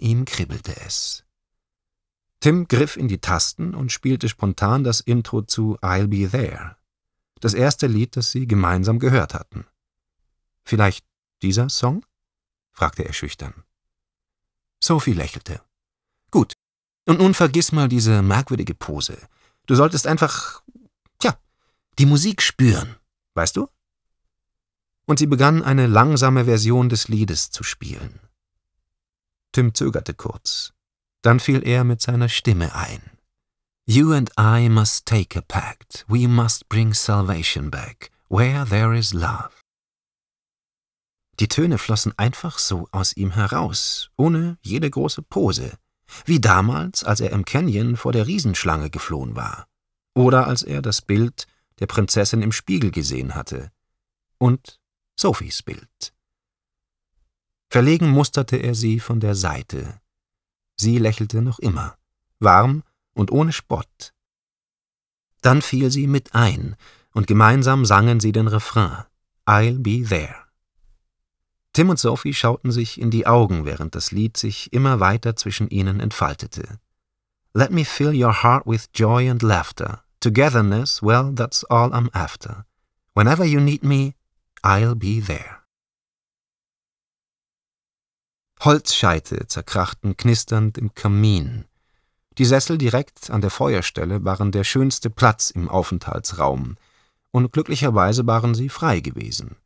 ihm kribbelte es. Tim griff in die Tasten und spielte spontan das Intro zu I'll Be There, das erste Lied, das sie gemeinsam gehört hatten. Vielleicht dieser Song? fragte er schüchtern. Sophie lächelte. Gut. Und nun vergiss mal diese merkwürdige Pose. Du solltest einfach, tja, die Musik spüren, weißt du? Und sie begann eine langsame Version des Liedes zu spielen. Tim zögerte kurz. Dann fiel er mit seiner Stimme ein. You and I must take a pact. We must bring salvation back, where there is love. Die Töne flossen einfach so aus ihm heraus, ohne jede große Pose, wie damals, als er im Canyon vor der Riesenschlange geflohen war, oder als er das Bild der Prinzessin im Spiegel gesehen hatte und Sophies Bild. Verlegen musterte er sie von der Seite. Sie lächelte noch immer, warm und ohne Spott. Dann fiel sie mit ein, und gemeinsam sangen sie den Refrain I'll be there. Tim und Sophie schauten sich in die Augen, während das Lied sich immer weiter zwischen ihnen entfaltete. Let me fill your heart with joy and laughter. Togetherness, well, that's all I'm after. Whenever you need me, I'll be there. Holzscheite zerkrachten knisternd im Kamin. Die Sessel direkt an der Feuerstelle waren der schönste Platz im Aufenthaltsraum, und glücklicherweise waren sie frei gewesen.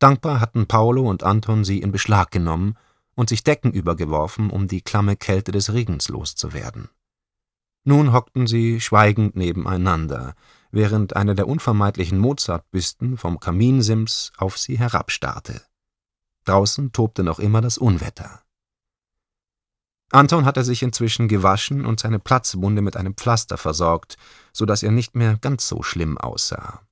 Dankbar hatten Paolo und Anton sie in Beschlag genommen und sich Decken übergeworfen, um die klamme Kälte des Regens loszuwerden. Nun hockten sie schweigend nebeneinander, während einer der unvermeidlichen Mozartbüsten vom Kaminsims auf sie herabstarrte. Draußen tobte noch immer das Unwetter. Anton hatte sich inzwischen gewaschen und seine Platzwunde mit einem Pflaster versorgt, so dass er nicht mehr ganz so schlimm aussah.